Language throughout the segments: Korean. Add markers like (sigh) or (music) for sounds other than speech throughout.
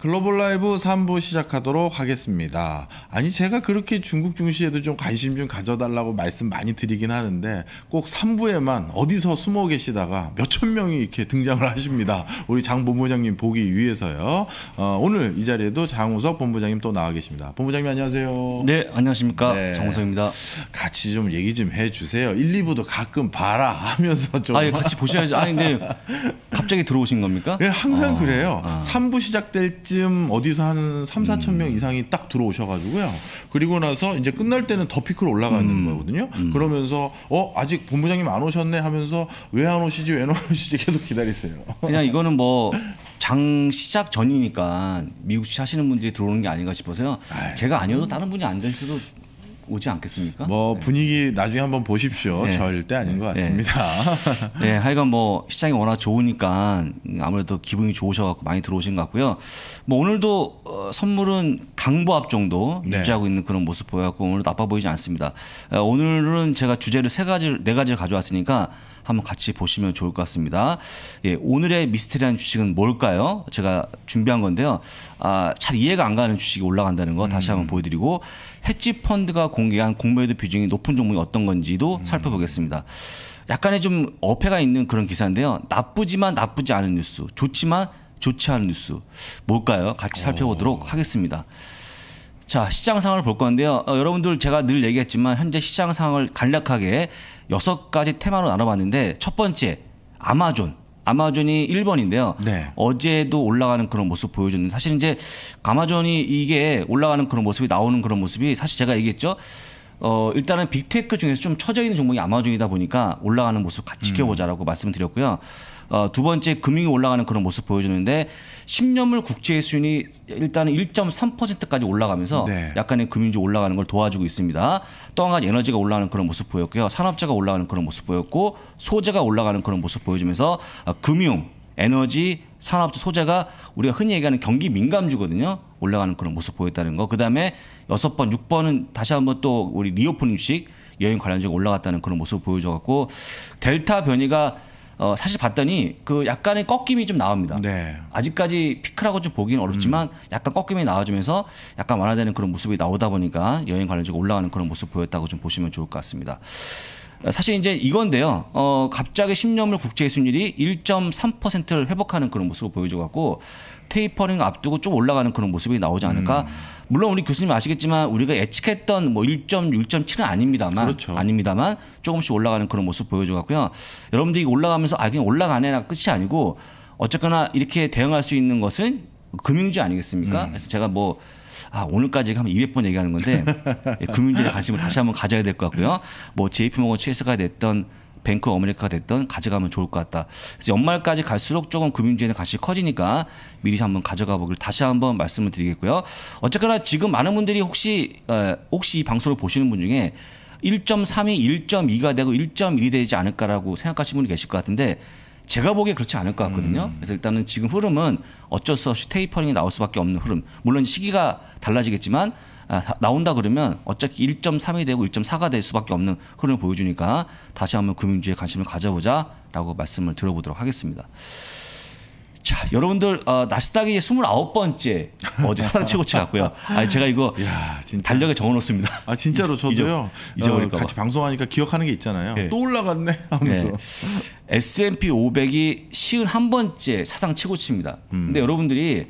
글로벌 라이브 3부 시작하도록 하겠습니다. 아니 제가 그렇게 중국 중시에도 좀 관심 좀 가져달라고 말씀 많이 드리긴 하는데 꼭 3부에만 어디서 숨어 계시다가 몇 천 명이 이렇게 등장을 하십니다. 우리 장 본부장님 보기 위해서요. 어, 오늘 이 자리에도 장우석 본부장님 또 나와 계십니다. 본부장님 안녕하세요. 네 안녕하십니까 네. 장우석입니다. 같이 좀 얘기 좀 해주세요. 1, 2부도 가끔 봐라 하면서 좀. 아예 같이 보셔야죠. 아니 근데 갑자기 들어오신 겁니까? 네 항상 어, 그래요. 아. 3부 시작될 그때쯤 어디서 한 3, 4천 음. 명 이상이 딱 들어오셔가지고요. 그리고 나서 이제 끝날 때는 더 피크로 올라가는 음. 거거든요. 음. 그러면서 어 아직 본부장님 안 오셨네 하면서 왜 안 오시지 왜 안 오시지 (laughs) 계속 기다리세요. 그냥 이거는 뭐 장 (laughs) 시작 전이니까 미국 하시는 분들이 들어오는 게 아닌가 싶어서요. 아유. 제가 아니어도 다른 분이 앉아 있도 오지 않겠습니까? 뭐 네. 분위기 나중에 한번 보십시오. 네. 절대 아닌 것 네. 같습니다. 네, 하여간 뭐 시장이 워낙 좋으니까 아무래도 기분이 좋으셔갖고 많이 들어오신 것 같고요. 뭐 오늘도 어, 선물은 강보합 정도 유지하고 있는 그런 모습 보여갖고 오늘 나빠 보이지 않습니다. 어, 오늘은 제가 주제를 세 가지, 네 가지를 가져왔으니까. 한번 같이 보시면 좋을 것 같습니다. 예, 오늘의 미스테리한 주식은 뭘까요? 제가 준비한 건데요. 아, 잘 이해가 안 가는 주식이 올라간다는 거 다시 한번 음. 보여드리고 해지 펀드가 공개한 공매도 비중이 높은 종목이 어떤 건지도 음. 살펴보겠습니다. 약간의 좀 어폐가 있는 그런 기사인데요. 나쁘지만 나쁘지 않은 뉴스, 좋지만 좋지 않은 뉴스 뭘까요? 같이 살펴보도록 오. 어. 하겠습니다. 자 시장 상황을 볼 건데요. 어, 여러분들 제가 늘 얘기했지만 현재 시장 상황을 간략하게 여섯 가지 테마로 나눠봤는데 첫 번째 아마존. 아마존이 1번인데요. 네. 어제도 올라가는 그런 모습 보여줬는데 사실 이제 아마존이 이게 올라가는 그런 모습이 나오는 그런 모습이 사실 제가 얘기했죠. 어, 일단은 빅테크 중에서 좀 처져 있는 종목이 아마존이다 보니까 올라가는 모습 같이 음. 지켜보자라고 음. 말씀드렸고요. 어, 두 번째 금융이 올라가는 그런 모습 보여주는데 10년물 국채 수준이 일단은 1.3%까지 올라가면서 네. 약간의 금융주 올라가는 걸 도와주고 있습니다. 또 한 가지 에너지가 올라가는 그런 모습 보였고요. 산업자가 올라가는 그런 모습 보였고 소재가 올라가는 그런 모습 보여주면서 어, 금융, 에너지, 산업재 소재가 우리가 흔히 얘기하는 경기 민감주거든요. 올라가는 그런 모습 보였다는 거. 그다음에 여섯 번, 육번은 다시 한번 또 우리 리오프닝식 여행 관련주가 올라갔다는 그런 모습을 보여줘 갖고 델타 변이가 어, 사실 봤더니 그 약간의 꺾임이 좀 나옵니다. 네. 아직까지 피크라고 좀 보기는 어렵지만 음. 약간 꺾임이 나와주면서 약간 완화되는 그런 모습이 나오다 보니까 여행 관련주가 올라가는 그런 모습 보였다고 좀 보시면 좋을 것 같습니다. 어, 사실 이제 이건데요. 어, 갑자기 10년물 국채 순율이 1.3%를 회복하는 그런 모습을 보여줘갖고 테이퍼링 앞두고 좀 올라가는 그런 모습이 나오지 않을까. 음. 물론 우리 교수님 아시겠지만 우리가 예측했던 뭐 1.6, 1.7은 아닙니다만 그렇죠. 아닙니다만 조금씩 올라가는 그런 모습 보여줘 갖고요. 여러분들이 올라가면서 아 그냥 올라가네나 끝이 아니고 어쨌거나 이렇게 대응할 수 있는 것은 금융주 아니겠습니까? 음. 그래서 제가 뭐 아, 오늘까지 한 200번 얘기하는 건데 예, 금융주에 관심을 다시 한번 가져야 될 것 같고요. 뭐 JP모건 체스가 됐던 뱅크 어메리카가 됐던 가져가면 좋을 것 같다. 그래서 연말까지 갈수록 조금 금융주의의 가치 커지니까 미리 한번 가져가 보길 다시 한번 말씀을 드리겠고요. 어쨌거나 지금 많은 분들이 혹시 어, 혹시 이 방송을 보시는 분 중에 1.3이 1.2가 되고 1.1이 되지 않을까라고 생각하시는 분이 계실 것 같은데 제가 보기에 그렇지 않을 것 같거든요. 음. 그래서 일단은 지금 흐름은 어쩔 수 없이 테이퍼링이 나올 수밖에 없는 흐름. 물론 시기가 달라지겠지만 아, 나온다 그러면 어차피 1.3이 되고 1.4가 될 수밖에 없는 흐름을 보여주니까 다시 한번 금융주에 관심을 가져보자라고 말씀을 들어보도록 하겠습니다. 자, 여러분들 어, 나스닥이 29번째 어제 하나 최고치 같고요. 아, 제가 이거 (laughs) 야, 달력에 적어놓습니다. 아, 진짜로 저도요. 잊어버릴까 어, 같이 방송하니까 기억하는 게 있잖아요. 네. 또 올라갔네 하면서. 네. S&P 500이 51번째 사상 최고치입니다. 음. 근데 여러분들이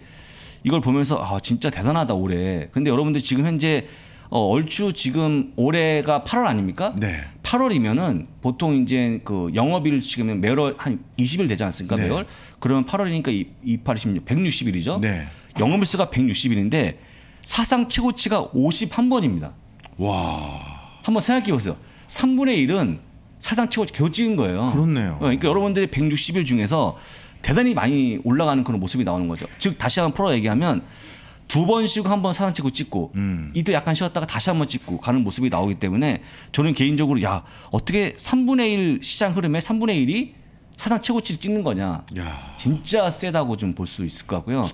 이걸 보면서 아 진짜 대단하다 올해. 근데 여러분들 지금 현재 어, 얼추 지금 올해가 8월 아닙니까? 네. 8월이면은 보통 이제 그 영업일 지금 매월 한 20일 되지 않습니까? 네. 매월. 그러면 8월이니까 2, 2 8, 16, 160일이죠. 네. 영업일수가 160일인데 사상 최고치가 51번입니다. 와. 한번 생각해 보세요. 3분의 1은 사상 최고치 겨우 찍은 거예요. 그렇네요. 어, 그러니까 여러분들이 160일 중에서 대단히 많이 올라가는 그런 모습이 나오는 거죠. 즉 다시 한번 풀어 얘기하면 두 번 쉬고 한 번 사진 찍고 찍고 음. 이들 약간 쉬었다가 다시 한번 찍고 가는 모습이 나오기 때문에 저는 개인적으로 야 어떻게 3분의 1 시장 흐름에 3분의 1이 사상 최고치를 찍는 거냐 야. 진짜 세다고 좀 볼 수 있을 것 같고요.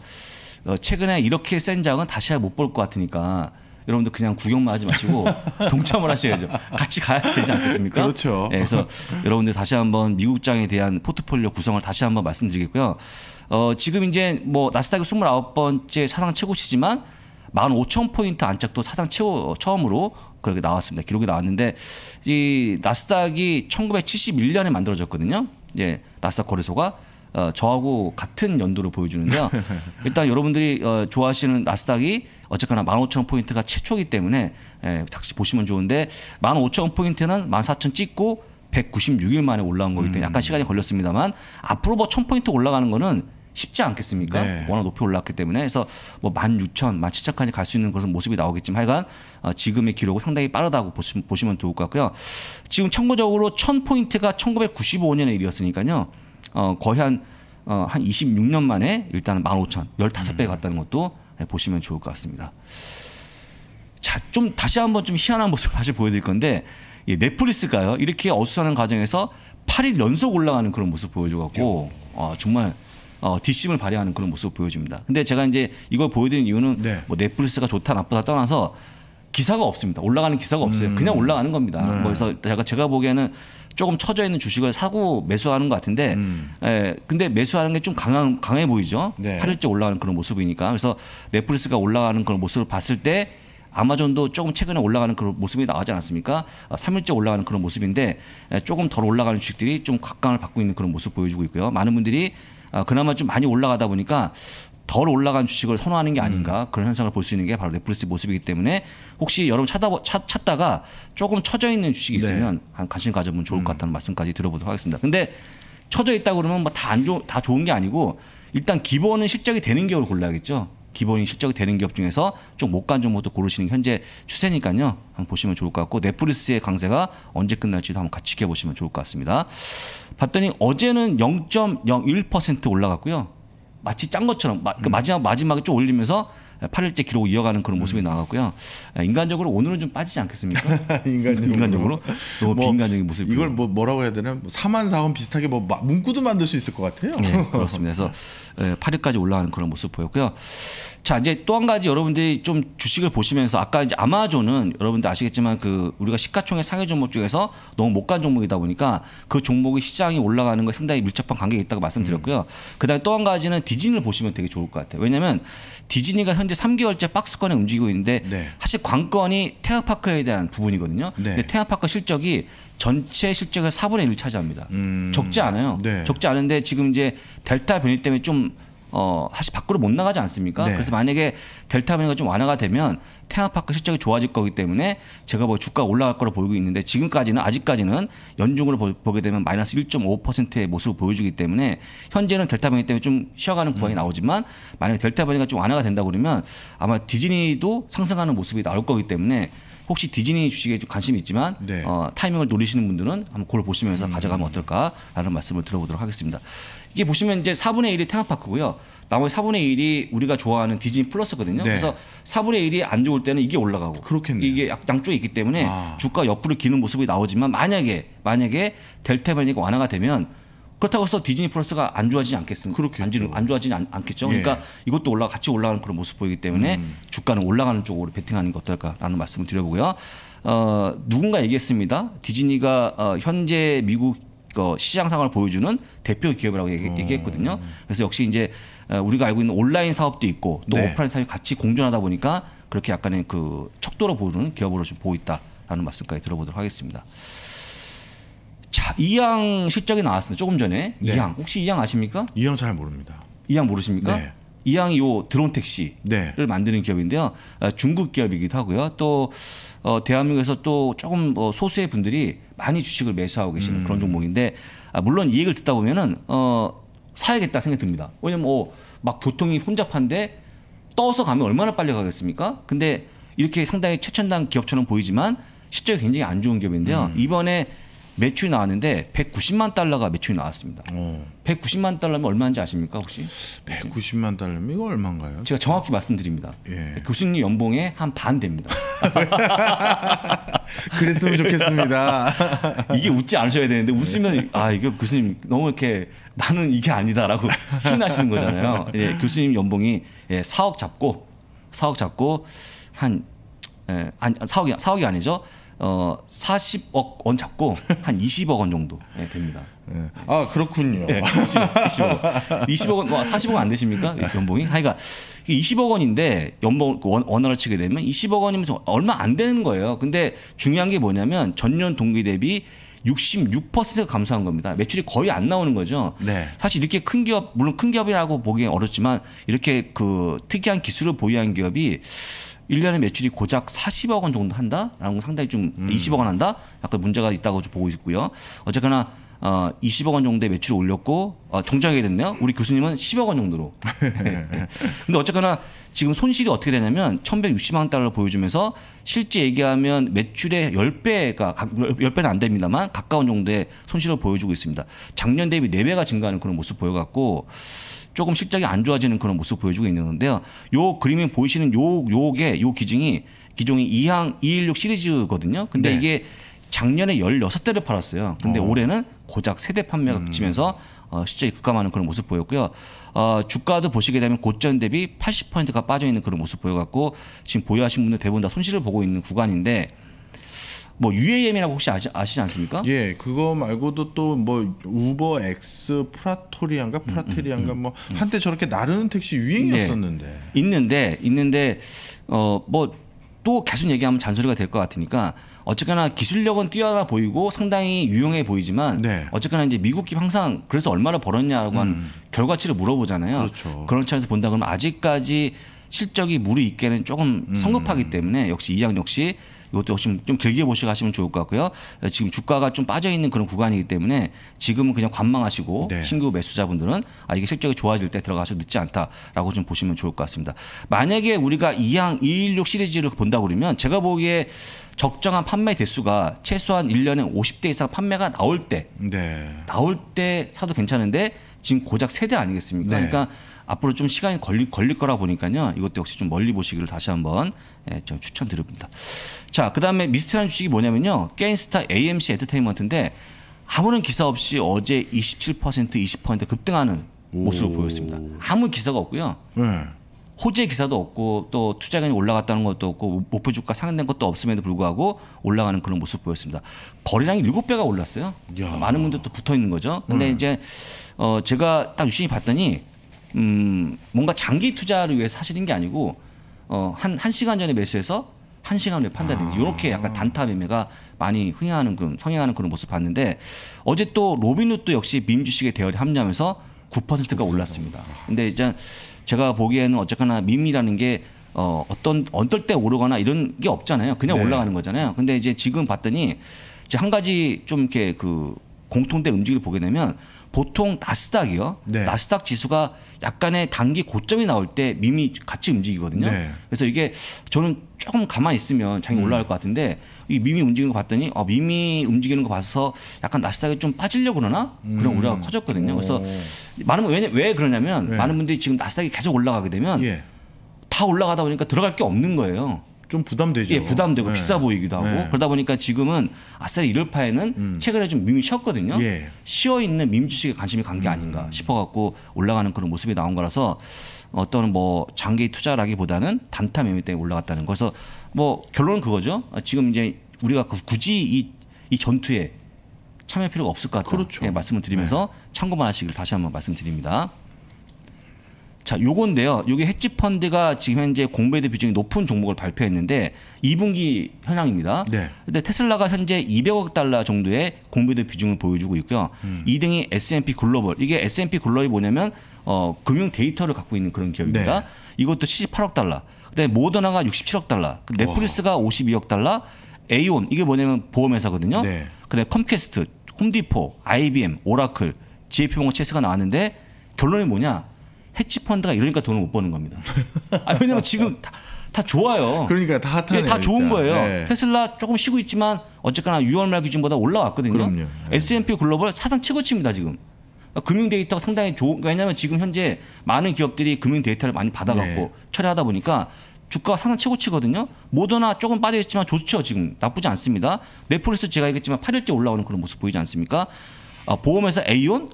어, 최근에 이렇게 센 장은 다시 못 볼 것 같으니까 여러분들 그냥 구경만 하지 마시고 (laughs) 동참을 하셔야죠. 같이 가야 되지 않겠습니까? 그렇죠. 네, 그래서 여러분들 다시 한번 미국장에 대한 포트폴리오 구성을 다시 한번 말씀드리겠고요. 어, 지금 이제 뭐 나스닥이 29번째 사상 최고치지만 15,000포인트 안착도 사상 최고 처음으로 그렇게 나왔습니다. 기록이 나왔는데 이 나스닥이 1971년에 만들어졌거든요. 예, 나스닥 거래소가 어, 저하고 같은 연도를 보여주는데요. (laughs) 일단 여러분들이 어, 좋아하시는 나스닥이 어쨌거나 15,000포인트가 최초기 이 때문에 예, 다시 보시면 좋은데 15,000포인트는 14,000 찍고 196일 만에 올라온 거기 때문에 음. 약간 시간이 걸렸습니다만 앞으로 뭐 1000포인트 올라가는 거는 쉽지 않겠습니까? 네. 워낙 높이 올랐기 때문에 그래서 뭐 16,000, 17,000까지 갈 수 있는 그런 모습이 나오겠지만 하여간 어, 지금의 기록은 상당히 빠르다고 보시면 보시면 좋을 것 같고요. 지금 참고적으로 1000포인트가 1995년의 일이었으니까요. 어, 거의 한, 어, 한 26년 만에 일단은 15,000, 15배 음. 갔다는 것도 네, 보시면 좋을 것 같습니다. 자, 좀 다시 한번 좀 희한한 모습 다시 보여드릴 건데 예, 넷플릭스가요 이렇게 어수선한 과정에서 8일 연속 올라가는 그런 모습 보여줘갖고 어, 정말 어, 뒷심을 발휘하는 그런 모습 보여줍니다. 근데 제가 이제 이걸 보여드린 이유는 네. 뭐 넷플릭스가 좋다 나쁘다 떠나서 기사가 없습니다. 올라가는 기사가 없어요. 음. 그냥 올라가는 겁니다. 네. 그래서 제가 제가 보기에는 조금 처져 있는 주식을 사고 매수하는 것 같은데 음. 에, 예, 근데 매수하는 게 좀 강한 강해 보이죠. 네. 8일째 올라가는 그런 모습이니까 그래서 넷플릭스가 올라가는 그런 모습을 봤을 때 아마존도 조금 최근에 올라가는 그런 모습이 나오지 않았습니까? 3일째 아, 올라가는 그런 모습인데 예, 조금 덜 올라가는 주식들이 좀 각광을 받고 있는 그런 모습 보여주고 있고요. 많은 분들이 아, 그나마 좀 많이 올라가다 보니까 덜 올라간 주식을 선호하는 게 음. 아닌가 그런 현상을 볼 수 있는 게 바로 넷플릭스 모습이기 때문에 혹시 여러분 찾아, 찾, 찾다가 조금 처져 있는 주식이 네. 있으면 한 관심 가져보면 좋을 것 음. 같다는 말씀까지 들어보도록 하겠습니다. 근데 처져 있다 그러면 뭐 다 안 좋 다 좋은 게 아니고 일단 기본은 실적이 되는 기업을 골라야겠죠. 기본이 실적이 되는 기업 중에서 좀 못간 종목도 고르시는 현재 추세니까요. 한번 보시면 좋을 것 같고 넷플릭스의 강세가 언제 끝날지도 한번 같이 지켜보시면 좋을 것 같습니다. 봤더니 어제는 0.01% 올라갔고요. 마치 짠 것처럼 마, 그 음. 마지막 마지막에 좀 올리면서 8일째 기록 을 이어가는 그런 음. 모습이 음. 나왔고요. 예, 인간적으로 오늘은 좀 빠지지 않겠습니까? (laughs) 인간적으로. 인간적으로 너무 뭐 비인간적인 모습. 이걸 뭐 뭐라고 해야 되나? 뭐 사만 사원 비슷하게 뭐 문구도 만들 수 있을 것 같아요. 네, 그렇습니다. 그래서 8일까지 예, 올라가는 그런 모습 보였고요. 자 이제 또 한 가지 여러분들이 좀 주식을 보시면서 아까 이제 아마존은 여러분들 아시겠지만 그 우리가 시가총액 상위 종목 중에서 너무 못 간 종목이다 보니까 그종목의 시장이 올라가는 것에 상당히 밀접한 관계가 있다고 말씀드렸고요. 음. 그다음에 또 한 가지는 디즈니를 보시면 되게 좋을 것 같아요. 왜냐하면 디즈니가 현재 3개월째 박스권에 움직이고 있는데 네. 사실 관건이 테마파크에 대한 부분이거든요. 네. 근데 테마파크 실적이 전체 실적의 4분의 1을 차지합니다. 음. 적지 않아요. 네. 적지 않은데 지금 이제 델타 변이 때문에 좀어 사실 밖으로 못 나가지 않습니까? 네. 그래서 만약에 델타 변이가 좀 완화가 되면 테마파크 실적이 좋아질 거기 때문에 제가 뭐 주가 올라갈 거로 보이고 있는데 지금까지는 아직까지는 연중으로 보, 게 되면 마이너스 1.5%의 모습을 보여주기 때문에 현재는 델타 변이 때문에 좀 쉬어가는 구간이 음. 나오지만 만약에 델타 변이가 좀 완화가 된다 고 그러면 아마 디즈니도 상승하는 모습이 나올 거기 때문에 혹시 디즈니 주식에 좀 관심이 있지만 네. 어, 타이밍을 노리시는 분들은 한번 그걸 보시면서 음. 가져가면 어떨까라는 말씀을 들어보도록 하겠습니다. 이게 보시면 이제 4분의 1이 테마파크고요. 나머지 4분의 1이 우리가 좋아하는 디즈니 플러스거든요. 네. 그래서 4분의 1이 안 좋을 때는 이게 올라가고 그렇겠네요. 이게 양쪽에 있기 때문에 아. 주가 옆으로 기는 모습이 나오지만 만약에 만약에 델타 변이가 완화가 되면 그렇다고 해서 디즈니 플러스가 안 좋아지지 않겠습니까? 그렇겠 안, 좋아지지 않, 겠죠 예. 그러니까 이것도 올라 같이 올라가는 그런 모습 보이기 때문에 음. 주가는 올라가는 쪽으로 베팅하는 게 어떨까라는 말씀을 드려보고요. 어, 누군가 얘기했습니다. 디즈니가 어, 현재 미국 그 시장 상황을 보여주는 대표 기업이라고 얘기, 음. 했거든요 그래서 역시 이제 어, 우리가 알고 있는 온라인 사업도 있고 또 네. 오프라인 사업이 같이 공존하다 보니까 그렇게 약간의 그 척도로 보는 기업으로 좀 보고 있다라는 말씀까지 들어보도록 하겠습니다. 자, 이양 실적이 나왔습니다. 조금 전에 네. 이양 혹시 이양 아십니까? 이양 잘 모릅니다. 이양 모르십니까? 네. 이양이 요 드론 택시를 네. 만드는 기업인데요. 어, 중국 기업이기도 하고요. 또 어, 대한민국에서 또 조금 뭐 소수의 분들이 많이 주식을 매수하고 계시는 음. 그런 종목인데 아, 물론 이 얘기를 듣다 보면은 어 사야겠다 생각이 듭니다. 왜냐면 어, 막 교통이 혼잡한데 떠서 가면 얼마나 빨리 가겠습니까? 근데 이렇게 상당히 최첨단 기업처럼 보이지만 실제이 굉장히 안 좋은 기업인데요. 음. 이번에 매출이 나왔는데 190만 달러가 매출이 나왔습니다. 어. 190만 달러면 얼마인지 아십니까 혹시? 190만 달러면 이거 얼마인가요? 제가 정확히 말씀드립니다. 예. 교수님 연봉의 한 반 됩니다. (laughs) 그랬으면 좋겠습니다. (laughs) 이게 웃지 않으셔야 되는데 웃으면 네. 아이거 교수님 너무 이렇게 나는 이게 아니다라고 신인하시는 (laughs) 거잖아요. 예, 교수님 연봉이 예, 4억 잡고 4억 잡고 한 예, 아니 4억이 4억이 아니죠. 어 40억 원 잡고 (laughs) 한 20억 원 정도 예, 됩니다. 예. 아 그렇군요. 예, 20억, 20억, 원, 40억 원안 뭐, 되십니까 연봉이? 하니까 그러니까 20억 원인데 연봉 그 원, 원화를 치게 되면 20억 원이면 얼마 안 되는 거예요. 근데 중요한 게 뭐냐면 전년 동기 대비 66%가 감소한 겁니다. 매출이 거의 안 나오는 거죠. 네. 사실 이렇게 큰 기업 물론 큰 기업이라고 보기엔 어렵지만 이렇게 그 특이한 기술을 보유한 기업이 1년에 매출이 고작 40억 원 정도 한다라는 건 상당히 좀 음. 20억 원 한다? 약간 문제가 있다고 보고 있고요. 어쨌거나 어, 20억 원 정도의 매출을 올렸고 어, 정정하게 됐네요. 우리 교수님은 10억 원 정도로. (laughs) 네. 근데 어쨌거나 지금 손실이 어떻게 되냐면 1,160만 달러 보여주면서 실제 얘기하면 매출의 10배가 10배는 안 됩니다만 가까운 정도의 손실을 보여주고 있습니다. 작년 대비 4배가 증가하는 그런 모습 보여갖고 조금 실적이 안 좋아지는 그런 모습 보여주고 있는데요. 요 그림에 보이시는 요 요게 요 기증이 기종이 2항 216 시리즈거든요. 근데 네. 이게 작년에 16대를 팔았어요. 근데 어. 올해는 고작 세대 판매가 음. 그치면서 어, 실제 급감하는 그런 모습 보였고요. 어, 주가도 보시게 되면 고점 대비 80%가 빠져 있는 그런 모습 보여갖고 지금 보유하신 분들 대부분 다 손실을 보고 있는 구간인데 뭐 UAM이라고 혹시 아시, 아시지 않습니까? 예, 그거 말고도 또 뭐 우버 엑 프라토리안가 프라테리안가 음, 음, 음, 뭐 한때 저렇게 나르는 택시 유행이었었는데 네, 있는데 있는데 어뭐 또 계속 얘기하면 잔소리가 될 것 같으니까 어쨌거나 기술력은 뛰어나 보이고 상당히 유용해 보이지만 네. 어쨌거나 이제 미국이 항상 그래서 얼마나 벌었냐라고 한 음. 결과치를 물어보잖아요. 그렇죠. 그런 차원에서 본다 그러면 아직까지 실적이 무리 있게는 조금 음. 성급하기 때문에 역시 이 양 역시 이것도 역시 좀 길게 보시고 하시면 좋을 것 같고요. 지금 주가가 좀 빠져 있는 그런 구간이기 때문에 지금은 그냥 관망하시고 네. 신규 매수자분들은 아 이게 실적이 좋아질 때 들어가서 늦지 않다라고 좀 보시면 좋을 것 같습니다. 만약에 우리가 이항 216 시리즈를 본다고 그러면 제가 보기에 적정한 판매 대수가 최소한 1년에 50대 이상 판매가 나올 때 네. 나올 때 사도 괜찮은데 지금 고작 세 대 아니겠습니까? 네. 그러니까 앞으로 좀 시간이 걸리, 걸릴 거라 보니까요. 이것도 역시 좀 멀리 보시기를 다시 한번 예, 좀 추천드립니다. 자, 그 다음에 미스트라는 주식이 뭐냐면요. 게임스타 AMC 엔터테인먼트인데 아무런 기사 없이 어제 27% 20% 급등하는 모습을 오. 보였습니다. 아무 기사가 없고요. 네. 호재 기사도 없고 또 투자금이 올라갔다는 것도 없고 목표 주가 상향된 것도 없음에도 불구하고 올라가는 그런 모습 보였습니다. 거래량이 7배가 올랐어요. 야. 많은 분들 또 붙어 있는 거죠. 근데 네. 이제 어 제가 딱 유심히 봤더니 음 뭔가 장기 투자를 위해 사시는 게 아니고 어, 한, 한 시간 전에 매수해서 한 시간 후에 판단됩니다. 이렇게 약간 아. 단타 매매가 많이 흥행하는 그런 성행하는 그런 모습 봤는데 어제 또 로빈후드 역시 민주식의 대열에 합류하면서 9%가 올랐습니다. 근데 이제 제가 보기에는 어쨌거나 밈이라는 게 어, 어떤 어떨 때 오르거나 이런 게 없잖아요. 그냥 네. 올라가는 거잖아요. 근데 이제 지금 봤더니 이제 한 가지 좀 이렇게 그 공통된 움직임을 보게 되면 보통 나스닥이요. 네. 나스닥 지수가 약간의 단기 고점이 나올 때 밈이 같이 움직이거든요. 네. 그래서 이게 저는 조금 가만히 있으면 장이 음. 올라갈 것 같은데 이 밈이 움직이는 거 봤더니 어, 밈이 움직이는 거 봐서 약간 나스닥이 좀 빠지려고 그러나 그런 음. 우려가 커졌거든요. 오. 그래서 많은 왜, 왜 그러냐면 네. 많은 분들이 지금 나스닥이 계속 올라가게 되면 예. 다 올라가다 보니까 들어갈 게 없는 거예요. 좀 부담되죠. 예, 부담되고 네. 비싸 보이기도 하고 네. 그러다 보니까 지금은 아싸리 이럴 파에는 음. 최근에 좀 밈이 쉬었거든요. 예. 쉬어 있는 밈 주식에 관심이 간 게 아닌가 음. 싶어 갖고 올라가는 그런 모습이 나온 거라서 어떤 뭐 장기 투자라기보다는 단타 매매 때문에 올라갔다는 거라서 뭐 결론은 그거죠. 아, 지금 이제 우리가 그 굳이 이, 이 전투에 참여할 필요가 없을 것 같다. 그렇죠. 예, 말씀을 드리면서 네. 참고만 하시길 다시 한번 말씀드립니다. 자, 요건데요. 요게 헤지 펀드가 지금 현재 공매도 비중이 높은 종목을 발표했는데 2분기 현황입니다. 네. 근데 테슬라가 현재 200억 달러 정도의 공매도 비중을 보여주고 있고요. 음. 2등이 S&P 글로벌. 이게 S&P 글로벌이 뭐냐면 어, 금융 데이터를 갖고 있는 그런 기업입니다. 네. 이것도 78억 달러. 근데 모더나가 67억 달러. 넷플릭스가 52억 달러. 에이온 이게 뭐냐면 보험회사거든요. 네. 근데 컴캐스트, 홈디포, IBM, 오라클, JP모건 체스가 나왔는데 결론이 뭐냐? 해치펀드가 이러니까 돈을 못 버는 겁니다. 아, 왜냐면 지금 다, 다 좋아요. 그러니까 다 핫하네요. 네, 다 좋은 진짜. 거예요. 네. 테슬라 조금 쉬고 있지만 어쨌거나 6월 말 기준보다 올라왔거든요. 그럼요. 네. S&P 글로벌 사상 최고치입니다 지금. 그러니까 금융 데이터가 상당히 좋은 그러니까 왜냐면 지금 현재 많은 기업들이 금융 데이터를 많이 받아갖고 네. 처리하다 보니까 주가가 상당 최고치거든요. 모더나 조금 빠져있지만 좋죠 지금 나쁘지 않습니다. 넷플릭스 제가 얘기했지만 8일째 올라오는 그런 모습 보이지 않습니까? 아, 보험회사 에이온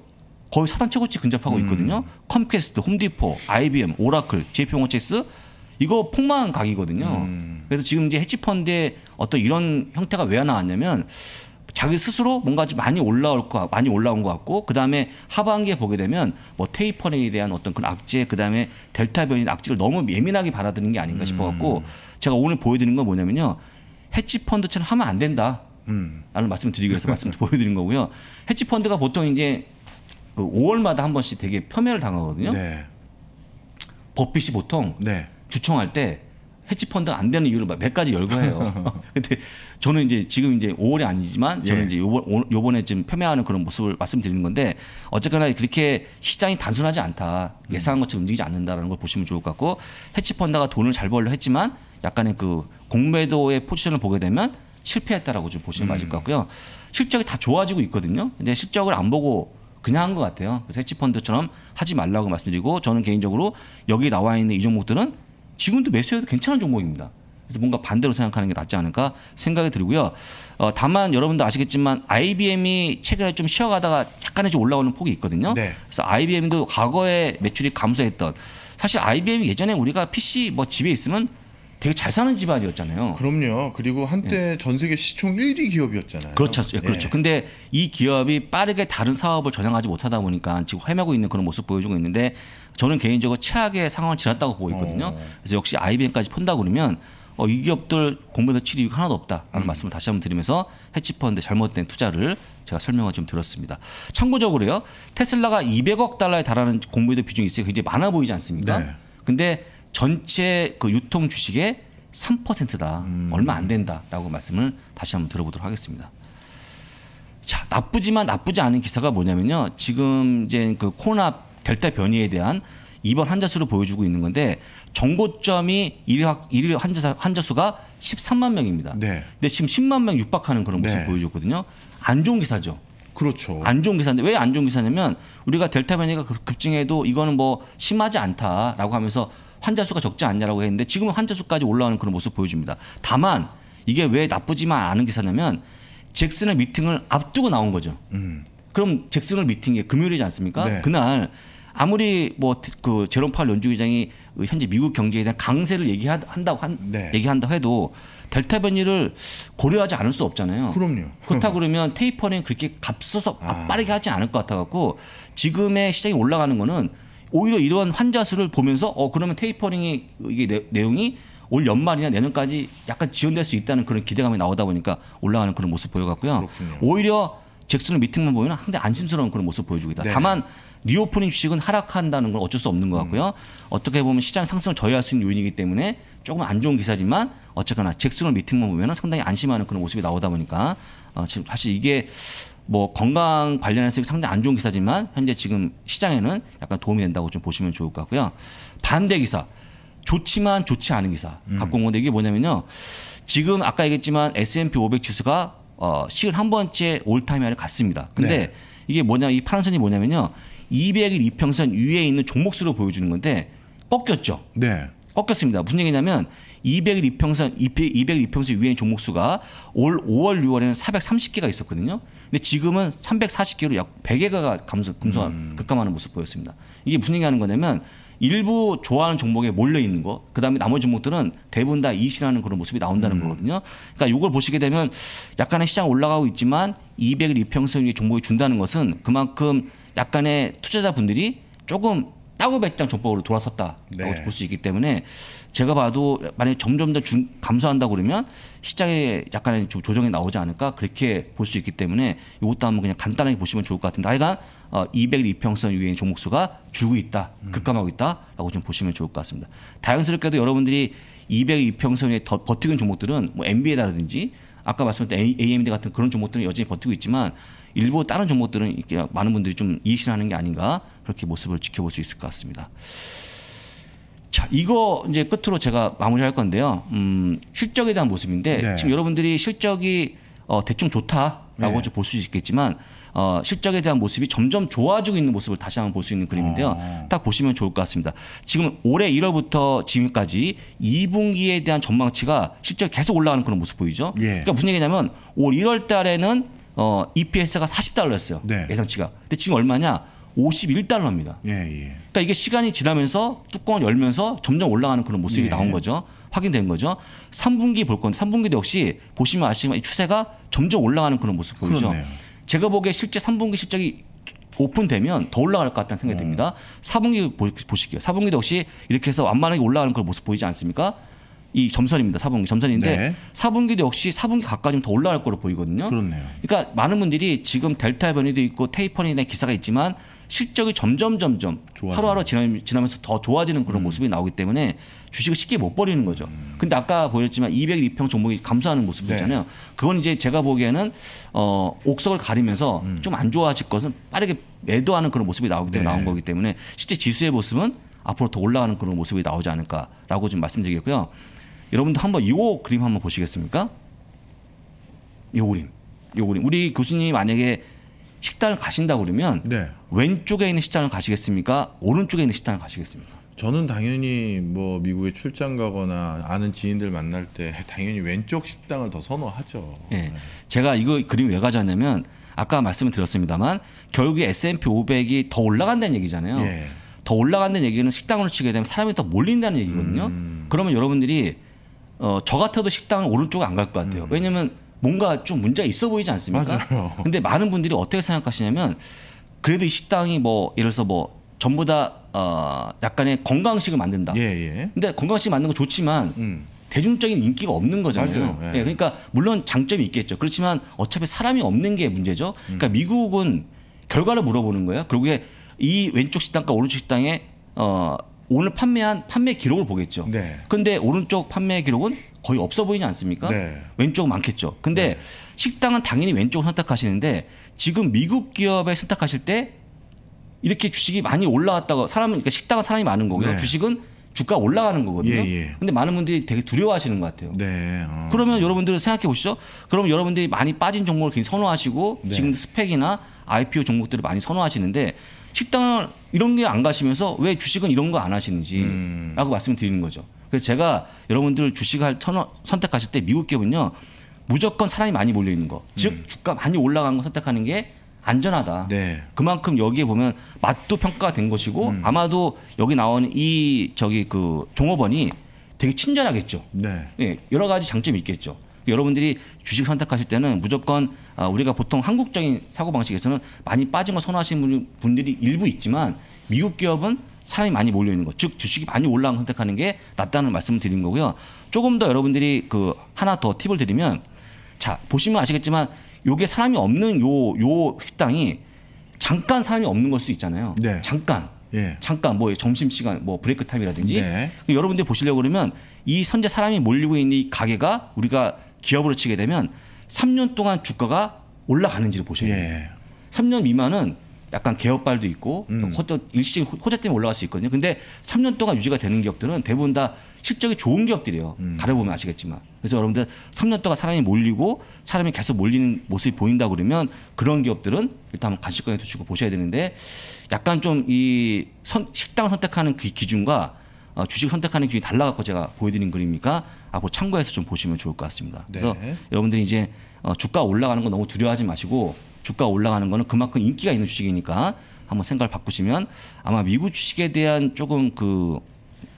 거의 사단 최고치 근접하고 음. 있거든요. 음. 컴퀘스트, 홈디포, IBM, 오라클, JP홍어체스 이거 폭망한 각이거든요. 음. 그래서 지금 이제 해치펀드의 어떤 이런 형태가 왜 나왔냐면 자기 스스로 뭔가 좀 많이 올라올 거 많이 올라온 것 같고 그 다음에 하반기에 보게 되면 뭐 테이퍼링에 대한 어떤 그런 악재 그 다음에 델타 변이 악재를 너무 예민하게 받아들이는 게 아닌가 음. 싶어갖고 제가 오늘 보여드리는 건 뭐냐면요 해치펀드처럼 하면 안 된다. 라는 음. 말씀을 드리기 위해서 말씀을 보여드린 거고요. 해치펀드가 보통 이제 그 5월마다 한 번씩 되게 폄훼를 당하거든요. 네. 법빛이 보통 네. 주총할 때 해치 펀드 안 되는 이유를 몇 가지 열거해요. (laughs) 근데 저는 이제 지금 이제 5월이 아니지만 저는 예. 이제 요번 요번에 지금 폄훼하는 그런 모습을 말씀드리는 건데 어쨌거나 그렇게 시장이 단순하지 않다 음. 예상한 것처럼 움직이지 않는다라는 걸 보시면 좋을 것 같고 해치 펀드가 돈을 잘 벌려 했지만 약간의 그 공매도의 포지션을 보게 되면 실패했다라고 좀 보시면 음. 맞을 것 같고요. 실적이 다 좋아지고 있거든요. 근데 실적을 안 보고 그냥 한 것 같아요. 그래서 세치펀드처럼 하지 말라고 말씀드리고 저는 개인적으로 여기 나와 있는 이 종목들은 지금도 매수해도 괜찮은 종목입니다. 그래서 뭔가 반대로 생각하는 게 낫지 않을까 생각이 들고요. 어, 다만 여러분도 아시겠지만 IBM이 최근에 좀 쉬어가다가 약간의 좀 올라오는 폭이 있거든요. 네. 그래서 IBM도 과거에 매출이 감소했던 사실 IBM이 예전에 우리가 PC 뭐 집에 있으면 되게 잘 사는 집안이었잖아요. 그럼요. 그리고 한때 예. 전 세계 시총 1위 기업이었잖아요. 그렇죠. 예. 그렇죠. 예. 근데 이 기업이 빠르게 다른 사업을 전향하지 못하다 보니까 지금 헤매고 있는 그런 모습 보여주고 있는데 저는 개인적으로 최악의 상황을 지났다고 보고 있거든요. 어. 그래서 역시 아이비까지 푼다 그러면 어, 이 기업들 공모에서 7위 하나도 없다라는 음. 말씀을 다시 한번 드리면서 해치펀드 잘못된 투자를 제가 설명을 좀 드렸습니다. 참고적으로요. 테슬라가 200억 달러에 달하는 공모에도 비중이 있어요. 굉장히 많아 보이지 않습니까? 네. 근데 전체 그 유통 주식의 3%다. 음. 얼마 안 된다라고 말씀을 다시 한번 들어보도록 하겠습니다. 자, 나쁘지만 나쁘지 않은 기사가 뭐냐면요. 지금 이제 그 코로나 델타 변이에 대한 입원 환자 수를 보여주고 있는 건데 정고점이 일일 환자 환자 수가 13만 명입니다. 네. 근데 지금 10만 명 육박하는 그런 모습 네. 보여줬거든요. 안 좋은 기사죠. 그렇죠. 안 좋은 기사인데 왜 안 좋은 기사냐면 우리가 델타 변이가 급증해도 이거는 뭐 심하지 않다라고 하면서 환자 수가 적지 않냐라고 했는데 지금은 환자 수까지 올라오는 그런 모습 보여줍니다. 다만 이게 왜 나쁘지만 않은 기사냐면 잭슨의 미팅을 앞두고 나온 거죠. 음. 그럼 잭슨의 미팅이 금요일이지 않습니까? 네. 그날 아무리 뭐 그 제롬 파월 연주회장이 현재 미국 경제에 대한 강세를 얘기한다고 한, 네. 얘기한다 해도 델타 변이를 고려하지 않을 수 없잖아요. 그럼요. 그렇다 그러면 테이퍼링 그렇게 값어서 아. 빠르게 하지 않을 것 같아 갖고 지금의 시장이 올라가는 거는 오히려 이러한 환자 수를 보면서 어 그러면 테이퍼링의 이게 내, 내용이 올 연말이나 내년까지 약간 지연될 수 있다는 그런 기대감이 나오다 보니까 올라가는 그런 모습 보여갔고요. 그렇군요. 오히려 잭슨을 미팅만 보면 상당히 안심스러운 그런 모습 보여주고 있다. 네. 다만 리오프닝 주식은 하락한다는 건 어쩔 수 없는 것 음. 같고요. 음. 어떻게 보면 시장 상승을 저해할 수 있는 요인이기 때문에 조금 안 좋은 기사지만 어쨌거나 잭슨을 미팅만 보면 상당히 안심하는 그런 모습이 나오다 보니까 어, 지금 사실 이게 뭐 건강 관련해서 상당히 안 좋은 기사지만 현재 지금 시장에는 약간 도움이 된다고 좀 보시면 좋을 것 같고요. 반대 기사. 좋지만 좋지 않은 기사 음. 갖고 온 건데 이게 뭐냐면요. 지금 아까 얘기했지만 S&P 500 지수가 어, 시일 한 번째 올타임 안에 갔습니다. 근데 네. 이게 뭐냐 이 파란선이 뭐냐면요. 200일 이평선 위에 있는 종목수를 보여주는 건데 꺾였죠. 네. 꺾였습니다. 무슨 얘기냐면 200일 평선 200일 평선 유엔 종목수가 올 5월 6월에는 430개가 있었거든요. 근데 지금은 340개로 약 100개가 감소 감소 음. 급감하는 모습 보였습니다. 이게 무슨 얘기하는 거냐면 일부 좋아하는 종목에 몰려 있는 거, 그 다음에 나머지 종목들은 대부분 다이익실라는 그런 모습이 나온다는 음. 거거든요. 그러니까 이걸 보시게 되면 약간의 시장 올라가고 있지만 200일 평선 위에 종목이 준다는 것은 그만큼 약간의 투자자분들이 조금 따고 배짱 정법으로 돌아섰다라고 네. 볼수 있기 때문에 제가 봐도 만약에 점점 더 중, 감소한다고 그러면 시장에 약간의 조정이 나오지 않을까 그렇게 볼 수 있기 때문에 이것도 한번 그냥 간단하게 보시면 좋을 것 같은데 하여간 어, 2 0 0 이평선 위에 종목수가 줄고 있다 음. 급감하고 있다라고 좀 보시면 좋을 것 같습니다. 다행스럽게도 여러분들이 2 0 0평선에더 버티는 종목들은 뭐 MBA라든지 아까 말씀드린 AMD 같은 그런 종목들은 여전히 버티고 있지만 일부 다른 종목들은 이렇게 많은 분들이 좀 이해하는 게 아닌가 그렇게 모습을 지켜볼 수 있을 것 같습니다. 자, 이거 이제 끝으로 제가 마무리할 건데요. 음, 실적에 대한 모습인데 네. 지금 여러분들이 실적이 어, 대충 좋다라고 네. 볼수 있겠지만 어, 실적에 대한 모습이 점점 좋아지고 있는 모습을 다시 한번 볼 수 있는 그림인데요. 아. 딱 보시면 좋을 것 같습니다. 지금 올해 1월부터 지금까지 2분기에 대한 전망치가 실적 계속 올라가는 그런 모습 보이죠. 예. 그러니까 무슨 얘기냐면 올 1월 달에는 어, EPS가 40달러였어요. 네. 예상치가. 근데 지금 얼마냐? 51달러입니다. 예, 예. 그러니까 이게 시간이 지나면서 뚜껑을 열면서 점점 올라가는 그런 모습이 예. 나온 거죠. 확인된 거죠. 3분기 볼 건데 3분기도 역시 보시면 아시지만 이 추세가 점점 올라가는 그런 모습 보이죠. 그렇네요. 제가 보기에 실제 3분기 실적이 오픈되면 더 올라갈 것 같다는 생각이 네. 듭니다. 음. 4분기 보, 보실게요. 4분기도 역시 이렇게 해서 완만하게 올라가는 그런 모습 보이지 않습니까? 이 점선입니다. 4분기 점선인데 네. 4분기도 역시 4분기 가까이 좀 더 올라갈 거로 보이거든요. 그렇네요. 그러니까 많은 분들이 지금 델타 변이도 있고 테이퍼링의 기사가 있지만 실적이 점점 점점 하루하루 지나, 면서더 좋아지는 그런 음. 모습이 나오기 때문에 주식을 쉽게 못 버리는 거죠. 음. 근데 아까 보였지만 202평 종목이 감소하는 모습이잖아요. 네. 그건 이제 제가 보기에는 어, 옥석을 가리면서 음. 좀안 좋아질 것은 빠르게 매도하는 그런 모습이 나오기 때문에 네. 나온 거기 때문에 실제 지수의 모습은 앞으로 더 올라가는 그런 모습이 나오지 않을까라고 좀 말씀드리겠고요. 여러분들 한번 요 그림 한번 보시겠습니까? 요 그림. 요 그림. 우리 교수님 만약에 식당을 가신다 그러면 네. 왼쪽에 있는 식당을 가시겠습니까? 오른쪽에 있는 식당을 가시겠습니까? 저는 당연히 뭐 미국에 출장 가거나 아는 지인들 만날 때 당연히 왼쪽 식당을 더 선호하죠. 예. 네. 제가 이거 그림 왜 가져왔냐면 아까 말씀을 드렸습니다만 결국에 S&P 500이 더 올라간다는 얘기잖아요. 예. 더 올라간다는 얘기는 식당으로 치게 되면 사람이 더 몰린다는 얘기거든요. 음. 그러면 여러분들이 어, 저 같아도 식당 오른쪽 안 갈 것 같아요. 음. 왜냐면 뭔가 좀 문제가 있어 보이지 않습니까? 맞아 (laughs) 근데 많은 분들이 어떻게 생각하시냐면 그래도 이 식당이 뭐 예를 들어서 뭐 전부 다 어, 약간의 건강식을 만든다. 예, 예. 근데 건강식 만든는거 좋지만 음. 대중적인 인기가 없는 거잖아요. 예. 예. 그러니까 물론 장점이 있겠죠. 그렇지만 어차피 사람이 없는 게 문제죠. 음. 그러니까 미국은 결과를 물어보는 거예요. 그리고 이 왼쪽 식당과 오른쪽 식당에 어, 오늘 판매한 판매 기록을 보겠죠. 네. 근데 오른쪽 판매 기록은 거의 없어 보이지 않습니까? 네. 왼쪽 많겠죠. 근데 네. 식당은 당연히 왼쪽을 선택하시는데 지금 미국 기업에 선택하실 때 이렇게 주식이 많이 올라왔다고 사람은 그러니까 식당은 사람이 많은 거고요. 네. 주식은 주가 올라가는 거거든요. 예, 예. 근데 많은 분들이 되게 두려워하시는 것 같아요. 네, 어. 그러면 여러분들 은 생각해 보시죠. 그럼 여러분들이 많이 빠진 종목을 굉장히 선호하시고 네. 지금 스펙이나 IPO 종목들을 많이 선호하시는데 식당을 이런 게 안 가시면서 왜 주식은 이런 거 안 하시는지라고 음. 말씀드리는 거죠. 그래서 제가 여러분들 주식을 선택하실 때 미국 기업은요 무조건 사람이 많이 몰려 있는 거, 즉 음. 주가 많이 올라간 거 선택하는 게 안전하다. 네. 그만큼 여기에 보면 맛도 평가된 가 것이고 음. 아마도 여기 나온 이 저기 그 종업원이 되게 친절하겠죠. 네. 예, 여러 가지 장점이 있겠죠. 여러분들이 주식 선택하실 때는 무조건 아, 우리가 보통 한국적인 사고 방식에서는 많이 빠진 걸 선호하시는 분들이 일부 있지만 미국 기업은 사람이 많이 몰려 있는 것, 즉 주식이 많이 올라간 선택하는 게 낫다는 말씀을 드린 거고요. 조금 더 여러분들이 그 하나 더 팁을 드리면 자 보시면 아시겠지만 요게 사람이 없는 요 요 식당이 잠깐 사람이 없는 걸 수 있잖아요. 네. 잠깐. 예. 잠깐 뭐 점심 시간 뭐 브레이크 타임이라든지 네. 여러분들 이 보시려고 그러면 이 현재 사람이 몰리고 있는 이 가게가 우리가 기업으로 치게 되면 3년 동안 주가가 올라가는지를 보셔야 돼요. 예. 3년 미만은 약간 개업발도 있고 음. 일시 호재 때문에 올라갈 수 있거든요. 근데 3년 동안 유지가 되는 기업들은 대부분 다 실적이 좋은 기업들이에요. 음. 가려보면 아시겠지만. 그래서 여러분들 3년 동안 사람이 몰리고 사람이 계속 몰리는 모습이 보인다 그러면 그런 기업들은 일단 간식권에 두시고 보셔야 되는데 약간 좀 이 식당을 선택하는 그 기준과 어, 주식 을 선택하는 기준이 달라갖고 제가 보여드린 그림이니까 앞으 참고해서 좀 보시면 좋을 것 같습니다. 그래서 네. 여러분들이 이제 어, 주가 올라가는 거 너무 두려워하지 마시고 주가 올라가는 거는 그만큼 인기가 있는 주식이니까 한번 생각을 바꾸시면 아마 미국 주식에 대한 조금 그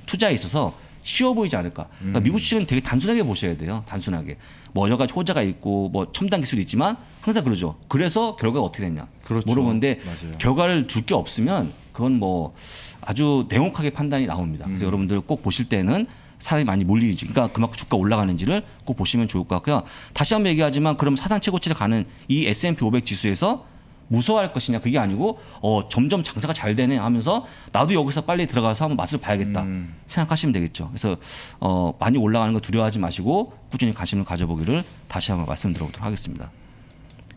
투자에 있어서 쉬워 보이지 않을까. 그러니까 음. 미국 주식은 되게 단순하게 보셔야 돼요. 단순하게. 뭐 여러 가지 호자가 있고 뭐 첨단 기술이 있지만 항상 그러죠. 그래서 결과가 어떻게 됐냐 그렇죠. 물어보는데 맞아요. 결과를 줄 게 없으면 그건 뭐 아주 냉혹하게 판단이 나옵니다. 그래서 음. 여러분들 꼭 보실 때는 사람이 많이 몰리는지 그러니까 그만큼 주가 올라가는지를 꼭 보시면 좋을 것 같고요. 다시 한 번 얘기하지만 그럼 사상 최고치를 가는 이 S&P 500 지수에서 무서워할 것이냐 그게 아니고 어 점점 장사가 잘 되네 하면서 나도 여기서 빨리 들어가서 한번 맛을 봐야겠다 음. 생각하시면 되겠죠. 그래서 어 많이 올라가는 거 두려워하지 마시고 꾸준히 관심을 가져보기를 다시 한 번 말씀드려보도록 하겠습니다.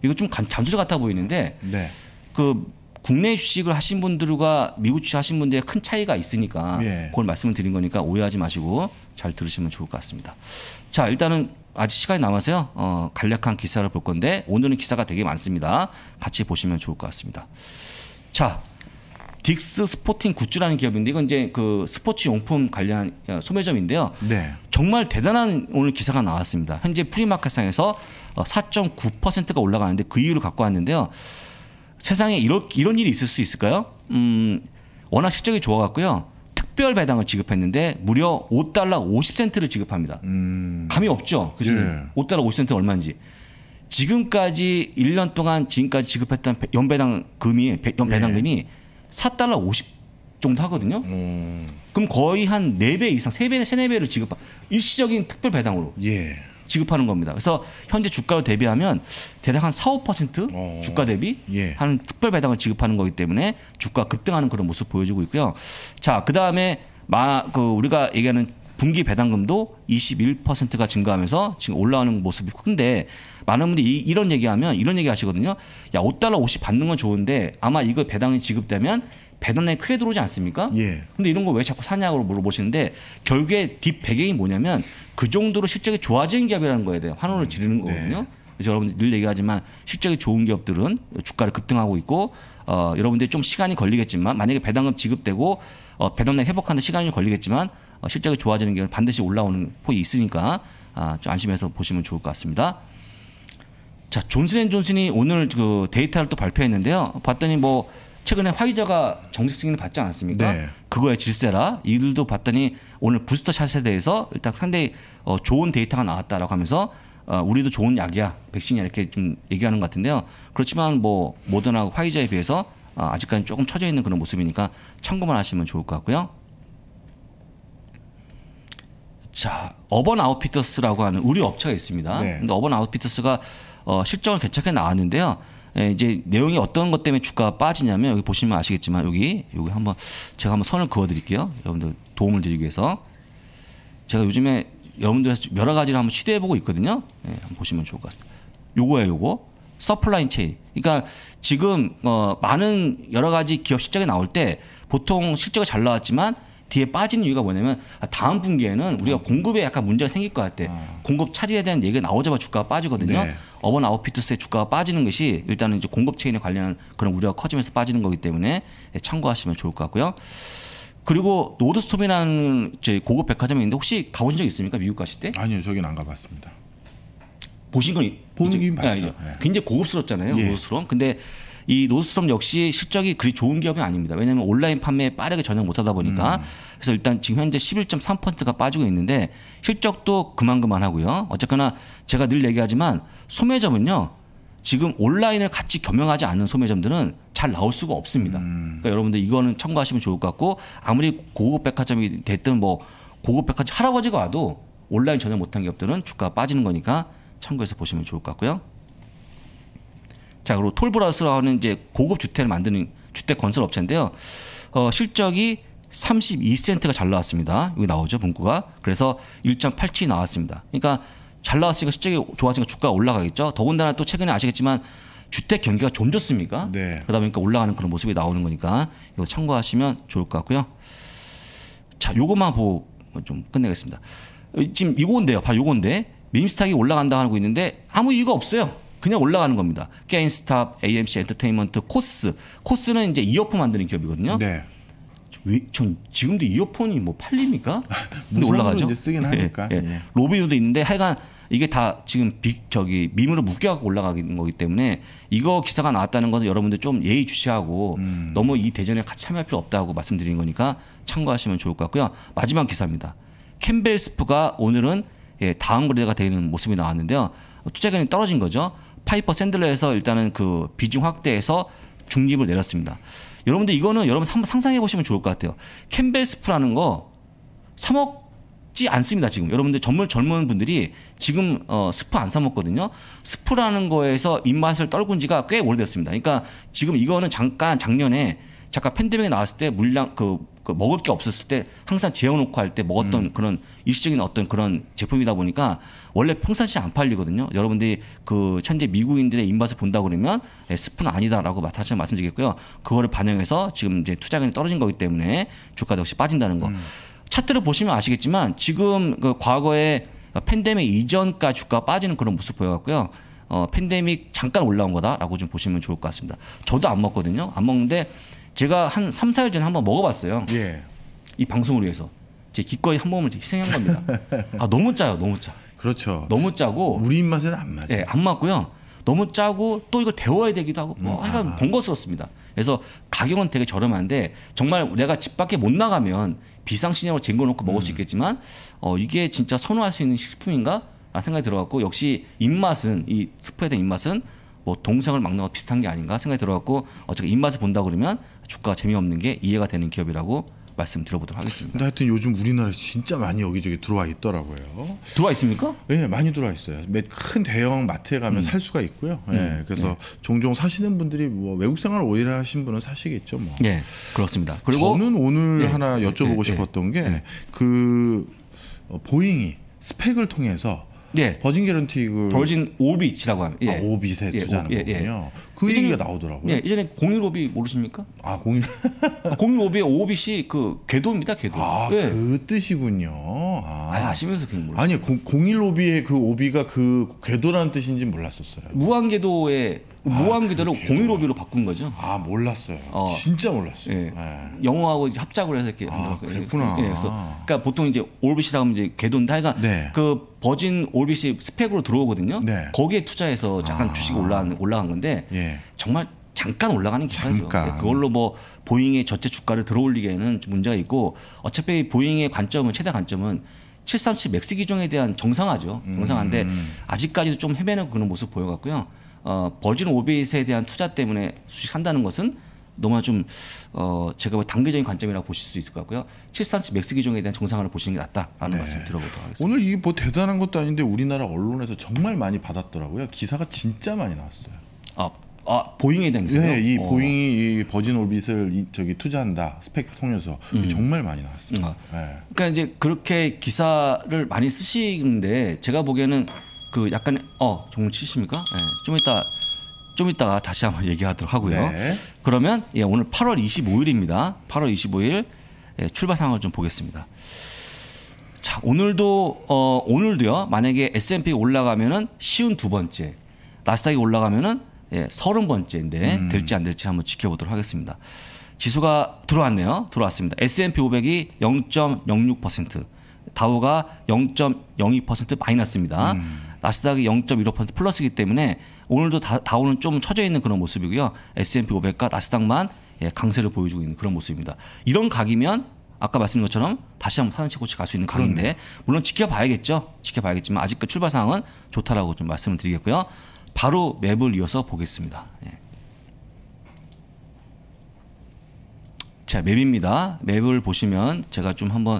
이거 좀잔수저 같아 보이는데 네. 그 국내 주식을 하신 분들과 미국 주식 하신 분들의 큰 차이가 있으니까 예. 그걸 말씀을 드린 거니까 오해하지 마시고 잘 들으시면 좋을 것 같습니다. 자 일단은 아직 시간이 남아서요. 어, 간략한 기사를 볼 건데 오늘은 기사가 되게 많습니다. 같이 보시면 좋을 것 같습니다. 자 딕스 스포팅 굿즈라는 기업인데 이건 이제 그 스포츠 용품 관련 어, 소매점인데요. 네. 정말 대단한 오늘 기사가 나왔습니다. 현재 프리마켓상에서 4.9%가 어, 올라가는데 그 이유를 갖고 왔는데요. 세상에 이런, 이런 일이 있을 수 있을까요? 음, 워낙 실적이 좋아갖고요. 특별 배당을 지급했는데 무려 5달러 50센트를 지급합니다. 음. 감이 없죠. 그죠? 예. 5달러 50센트 얼마인지. 지금까지 1년 동안 지금까지 지급했던 연배당금이 연배당금이 예. 4달러 50 정도 하거든요. 음. 그럼 거의 한 4배 이상, 3배, 3, 4배를 지급, 한 일시적인 특별 배당으로. 예. 지급하는 겁니다. 그래서 현재 주가로 대비하면 대략 한 4, 5% 어, 주가 대비 예. 하는 특별 배당을 지급하는 거기 때문에 주가 급등하는 그런 모습 보여주고 있고요. 자, 그다음에 마, 그 우리가 얘기하는 분기 배당금도 21%가 증가하면서 지금 올라오는 모습이 큰데 많은 분들이 이, 런 얘기하면 이런 얘기 하시거든요. 야, 5달러 50 받는 건 좋은데 아마 이거 배당이 지급되면 배당량이 크게 들어오지 않습니까? 예. 근데 이런 거 왜 자꾸 사냐고 물어보시는데 결국에 뒷 배경이 뭐냐면 그 정도로 실적이 좋아지는 기업이라는 거에 대해 환호를 지르는 음, 네. 거거든요. 네. 그래서 여러분들 늘 얘기하지만 실적이 좋은 기업들은 주가를 급등하고 있고 어, 여러분들이 좀 시간이 걸리겠지만 만약에 배당금 지급되고 어, 배당량 회복하는 시간이 걸리겠지만 어, 실적이 좋아지는 기업은 반드시 올라오는 폭이 있으니까 아, 좀 안심해서 보시면 좋을 것 같습니다. 자, 존슨앤존슨이 오늘 그 데이터를 또 발표했는데요. 봤더니 뭐 최근에 화이자가 정식 승인을 받지 않았습니까? 네. 그거에 질세라 이들도 봤더니 오늘 부스터 샷에 대해서 일단 상당히 어, 좋은 데이터가 나왔다라고 하면서 어, 우리도 좋은 약이야 백신이야 이렇게 좀 얘기하는 것 같은데요. 그렇지만 뭐 모더나 화이자에 비해서 어, 아직까지 조금 처져 있는 그런 모습이니까 참고만 하시면 좋을 것 같고요. 자, 어번 아웃피터스라고 하는 우리 업체가 있습니다. 네. 근데 어번 아웃피터스가 어, 실적을 개척해 나왔는데요. 예, 이제 내용이 어떤 것 때문에 주가가 빠지냐면 여기 보시면 아시겠지만 여기 여기 한번 제가 한번 선을 그어 드릴게요. 여러분들 도움을 드리기 위해서 제가 요즘에 여러분들 여러 가지를 한번 시도해 보고 있거든요. 예, 한번 보시면 좋을 것 같습니다. 요거예요, 요거. 서플라인 체인. 그러니까 지금 어 많은 여러 가지 기업 실적이 나올 때 보통 실적이 잘 나왔지만 뒤에 빠지는 이유가 뭐냐면 다음 분기에는 우리가 어. 공급에 약간 문제가 생길 것 같아. 어. 공급 차질에 대한 얘기가 나오자마자 주가가 빠지거든요. 네. 어번 아웃피트스의 주가가 빠지는 것이 일단은 이제 공급 체인에 관련한 그런 우려가 커지면서 빠지는 거기 때문에 참고하시면 좋을 것 같고요. 그리고 노드스톰이라는 저제 고급 백화점이 있는데 혹시 가보신 적 있습니까? 미국 가실 때? 아니요, 저긴 안 가봤습니다. 보신 건 보는 게 맞죠. 굉장히 고급스럽잖아요. 예. 노드스톰. 근데 이노스트 역시 실적이 그리 좋은 기업이 아닙니다. 왜냐하면 온라인 판매에 빠르게 전역 못하다 보니까 음. 그래서 일단 지금 현재 11.3%가 빠지고 있는데 실적도 그만그만하고요. 어쨌거나 제가 늘 얘기하지만 소매점은요. 지금 온라인을 같이 겸용하지 않는 소매점들은 잘 나올 수가 없습니다. 음. 그러니까 여러분들 이거는 참고하시면 좋을 것 같고 아무리 고급 백화점이 됐든 뭐 고급 백화점 할아버지가 와도 온라인 전혀 못한 기업들은 주가가 빠지는 거니까 참고해서 보시면 좋을 것 같고요. 자, 그리고 톨브라스라는 이제 고급 주택을 만드는 주택 건설 업체인데요. 어, 실적이 32센트가 잘 나왔습니다. 여기 나오죠, 문구가. 그래서 1.87 나왔습니다. 그러니까 잘 나왔으니까 실적이 좋아지니까 주가가 올라가겠죠. 더군다나 또 최근에 아시겠지만 주택 경기가 좀 좋습니까? 네. 그러다 보니까 올라가는 그런 모습이 나오는 거니까 이거 참고하시면 좋을 것 같고요. 자, 요것만 보고 좀 끝내겠습니다. 어, 지금 이건데요. 바로 요건데. 민스탁이 올라간다 고 하고 있는데 아무 이유가 없어요. 그냥 올라가는 겁니다. 게임스탑, AMC 엔터테인먼트, 코스. 코스는 이제 이어폰 만드는 기업이거든요. 네. 왜, 전 지금도 이어폰이 뭐 팔립니까? (laughs) 근데 올라가죠. 이제 쓰긴 예, 하니까. 예, 예. 로비유도 있는데 하여간 이게 다 지금 빅 저기 밈으로 묶여갖고 올라가는 거기 때문에 이거 기사가 나왔다는 것은 여러분들 좀 예의주시하고 음. 너무 이 대전에 같이 참여할 필요 없다고 말씀드리는 거니까 참고하시면 좋을 것 같고요. 마지막 기사입니다. 캠벨스프가 오늘은 예, 다음 거래가 되는 모습이 나왔는데요. 투자견이 떨어진 거죠. 파이퍼 샌들러에서 일단은 그 비중 확대해서 중립을 내렸습니다. 여러분들 이거는 여러분 상상해 보시면 좋을 것 같아요. 캠벨스프라는 거 사먹지 않습니다. 지금 여러분들 젊은 젊은 분들이 지금 어, 스프 안 사먹거든요. 스프라는 거에서 입맛을 떨군 지가 꽤 오래됐습니다. 그러니까 지금 이거는 잠깐 작년에 잠깐 팬데믹이 나왔을 때 물량 그, 그 먹을 게 없었을 때 항상 재워놓고 할 때 먹었던 음. 그런 일시적인 어떤 그런 제품이다 보니까 원래 평상시 안 팔리거든요. 여러분들이 그 현재 미국인들의 입맛을 본다 그러면 예, 스푼 아니다라고 다시 말씀드리겠고요. 그거를 반영해서 지금 이제 투자금이 떨어진 거기 때문에 주가도 역시 빠진다는 거. 음. 차트를 보시면 아시겠지만 지금 그 과거에 팬데믹 이전과 주가 빠지는 그런 모습 보여갖고요. 어, 팬데믹 잠깐 올라온 거다라고 좀 보시면 좋을 것 같습니다. 저도 안 먹거든요. 안 먹는데 제가 한 3, 4일 전에 한 번 먹어봤어요. 예. 이 방송을 위해서. 제 기꺼이 한 몸을 희생한 겁니다. (laughs) 아, 너무 짜요. 너무 짜. 그렇죠. 너무 짜고. 우리 입맛에는 안 맞아요. 예, 안 맞고요. 너무 짜고 또 이걸 데워야 되기도 하고 뭐 음, 하여간 아. 번거스럽습니다. 그래서 가격은 되게 저렴한데 정말 내가 집 밖에 못 나가면 비상식량으로 쟁여놓고 먹을 음. 수 있겠지만 어, 이게 진짜 선호할 수 있는 식품인가? 라는 생각이 들어갔고 역시 입맛은 이 스프에 대한 입맛은 뭐 동생을 막는 것 비슷한 게 아닌가 생각이 들어갔고 어차피 입맛을 본다 그러면 주가가 재미없는 게 이해가 되는 기업이라고 말씀드려보도록 하겠습니다. 하여튼 요즘 우리나라 진짜 많이 여기저기 들어와 있더라고요. 들어와 있습니까? 네, 많이 들어와 있어요. 큰 대형 마트에 가면 음. 살 수가 있고요. 네, 음. 그래서 네. 종종 사시는 분들이 뭐 외국 생활 오래 하신 분은 사시겠죠. 뭐. 네, 그렇습니다. 그리고 저는 오늘 네. 하나 여쭤보고 싶었던 게그 어, 보잉이 스펙을 통해서 네. 버진 개런티 이 버진 오빗이라고 합니다. 예. 아, 오빗에 예. 투자하는 예. 거군요. 그 예전에, 얘기가 나오더라고요. 네, 예전에 공일오비 모르십니까? 아, 공일 공일오비의 오빛이 그 궤도입니다, 궤도. 아, 네. 그 뜻이군요. 아, 아 시면서 그냥 몰랐 아니, 공일오비의 그 오비가 그 궤도라는 뜻인지 몰랐었어요. 무한궤도의 무한궤도를 아, 그 공일오비로 바꾼 거죠. 아, 몰랐어요. 어, 진짜 몰랐어요. 예. 네. 영어하고 합작을 해서 이렇게 아, 그랬구나. 예, 그래서 그러니까 보통 이제 올빛이라고 하면 이제 궤도인데 하여간 네. 그 버진 올빛이 스펙으로 들어오거든요. 네. 거기에 투자해서 잠깐 아. 주식이 올라간, 올라간 건데 예. 정말 잠깐 올라가는 기사죠. 잠 예, 그걸로 뭐 보잉의 저체 주가를 들어올리기에는 문제가 있고 어차피 보잉의 관점은 최대 관점은 737 맥스 기종에 대한 정상화죠. 정상화인데 음. 아직까지도 좀 헤매는 그런 모습 보여갖고요. 어, 버진 오베이스에 대한 투자 때문에 주식 산다는 것은 너무나 좀 어, 제가 단계적인 관점이라고 보실 수 있을 것 같고요. 737 맥스 기종에 대한 정상화를 보시는 게 낫다라는 네. 말씀 들어보도록 하겠습니다. 오늘 이게 뭐 대단한 것도 아닌데 우리나라 언론에서 정말 많이 받았더라고요. 기사가 진짜 많이 나왔어요. 아, 아 보잉에 대해서 네, 이 어. 보잉이 이 버진 올빗을 이, 저기 투자한다 스펙 통해서 음. 정말 많이 나왔습니다. 음. 네. 그러니까 이제 그렇게 기사를 많이 쓰시는데 제가 보기에는 그 약간 어 종을 치십니까? 네, 좀 이따 좀 이따가 다시 한번 (laughs) 얘기하도록 하고요. 네. 그러면 예, 오늘 8월 25일입니다. 8월 25일 예, 출발 상황을 좀 보겠습니다. 자 오늘도 어 오늘도요. 만약에 S&P 올라가면은 쉬운 두 번째, 나스닥이 올라가면은 예, 서른 번째인데 음. 될지 안 될지 한번 지켜보도록 하겠습니다. 지수가 들어왔네요. 들어왔습니다. S&P 500이 0.06%, 다우가 0.02% 마이너스입니다. 음. 나스닥이 0.15% 플러스이기 때문에 오늘도 다, 우는좀 처져 있는 그런 모습이고요. S&P 500과 나스닥만 예, 강세를 보여주고 있는 그런 모습입니다. 이런 각이면 아까 말씀드린 것처럼 다시 한번 파란치고치 갈수 있는 각인데 그러네. 물론 지켜봐야겠죠. 지켜봐야겠지만 아직 그 출발 상황은 좋다라고 좀 말씀을 드리겠고요. 바로 맵을 이어서 보겠습니다. 예. 자, 맵입니다. 맵을 보시면 제가 좀 한번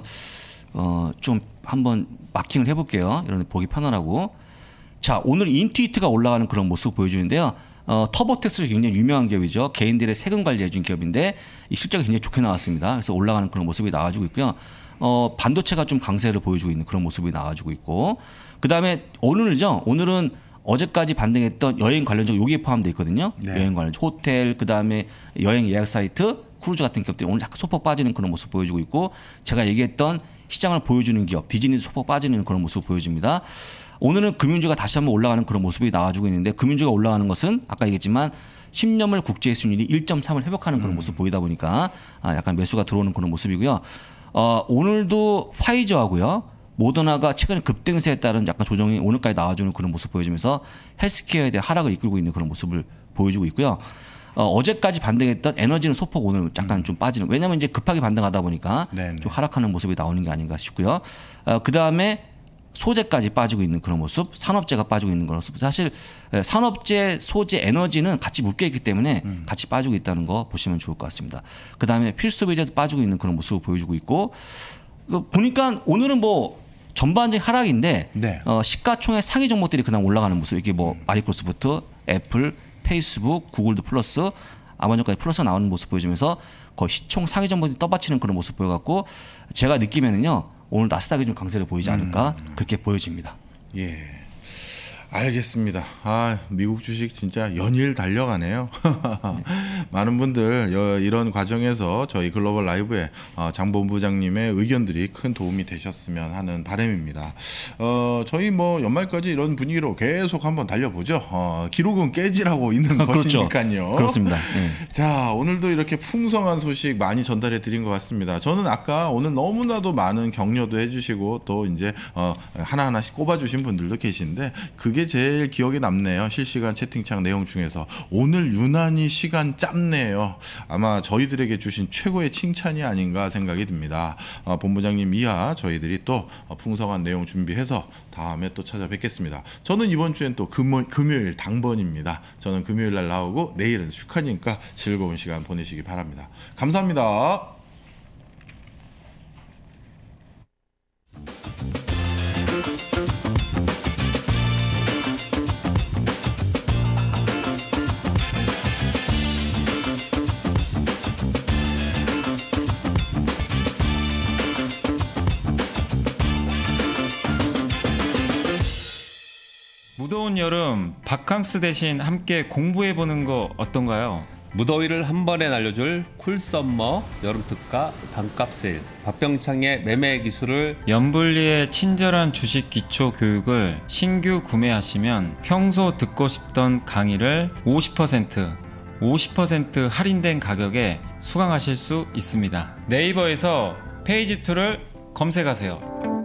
어, 좀 한번 마킹을 해볼게요. 이런 보기 편안하고. 자, 오늘 인투이트가 올라가는 그런 모습 보여주는데요. 어, 터보텍스 굉장히 유명한 기업이죠. 개인들의 세금 관리해준 기업인데 이 실적이 굉장히 좋게 나왔습니다. 그래서 올라가는 그런 모습이 나와주고 있고요. 어, 반도체가 좀 강세를 보여주고 있는 그런 모습이 나와주고 있고 그 다음에 오늘이죠. 오늘은 어제까지 반등했던 여행 관련주 여기에 포함되어 있거든요. 네. 여행 관련 호텔 그다음에 여행 예약 사이트 크루즈 같은 기업들이 오늘 자꾸 소폭 빠지는 그런 모습 보여주고 있고 제가 얘기했던 시장을 보여주는 기업 디즈니 소폭 빠지는 그런 모습 보여줍니다. 오늘은 금융주가 다시 한번 올라가는 그런 모습이 나와주고 있는데 금융주가 올라가는 것은 아까 얘기했지만 10년물 국제 수율이 1.3을 회복하는 그런 음. 모습 보이다 보니까 아, 약간 매수가 들어오는 그런 모습이고요. 어, 오늘도 화이저하고요. 모더나가 최근에 급등세에 따른 약간 조정이 오늘까지 나와주는 그런 모습 보여주면서 헬스케어에 대한 하락을 이끌고 있는 그런 모습을 보여주고 있고요. 어, 제까지 반등했던 에너지는 소폭 오늘 약간 좀 빠지는 왜냐하면 이제 급하게 반등하다 보니까 네네. 좀 하락하는 모습이 나오는 게 아닌가 싶고요. 어, 그 다음에 소재까지 빠지고 있는 그런 모습, 산업재가 빠지고 있는 그런 모습. 사실 산업재, 소재, 에너지는 같이 묶여 있기 때문에 음. 같이 빠지고 있다는 거 보시면 좋을 것 같습니다. 그 다음에 필수 비재도 빠지고 있는 그런 모습을 보여주고 있고 그 보니까 오늘은 뭐 전반적인 하락인데 네. 어, 시가총액 상위 종목들이 그냥 올라가는 모습. 이게 뭐 음. 마이크로소프트, 애플, 페이스북, 구글도 플러스, 아마존까지 플러스 나오는 모습 보여주면서 거의 시총 상위 종목들이 떠받치는 그런 모습 보여갖고 제가 느끼면은요 오늘 나스닥이 좀 강세를 보이지 않을까 음. 그렇게 보여집니다. 예. 알겠습니다. 아, 미국 주식 진짜 연일 달려가네요. (laughs) 많은 분들 이런 과정에서 저희 글로벌 라이브에 어, 장 본부장님의 의견들이 큰 도움이 되셨으면 하는 바람입니다. 어, 저희 뭐 연말까지 이런 분위기로 계속 한번 달려보죠. 어, 기록은 깨지라고 있는 (laughs) 그렇죠. 것이니까요. 그렇습니다. 네. (laughs) 자, 오늘도 이렇게 풍성한 소식 많이 전달해 드린 것 같습니다. 저는 아까 오늘 너무나도 많은 격려도 해주시고 또 이제 어, 하나하나씩 꼽아주신 분들도 계신데 그게 그게 제일 기억에 남네요. 실시간 채팅창 내용 중에서 오늘 유난히 시간 짧네요. 아마 저희들에게 주신 최고의 칭찬이 아닌가 생각이 듭니다. 어, 본부장님 이하 저희들이 또 풍성한 내용 준비해서 다음에 또 찾아뵙겠습니다. 저는 이번 주엔 또 금요, 금요일 당번입니다. 저는 금요일 날 나오고 내일은 축하니까 즐거운 시간 보내시기 바랍니다. 감사합니다. 무더운 여름 바캉스 대신 함께 공부해 보는 거 어떤가요? 무더위를 한 번에 날려줄 쿨썸머 여름특가 단값 세일 박병창의 매매 기술을 연불리의 친절한 주식 기초 교육을 신규 구매하시면 평소 듣고 싶던 강의를 50% 50% 할인된 가격에 수강하실 수 있습니다. 네이버에서 페이지2를 검색하세요.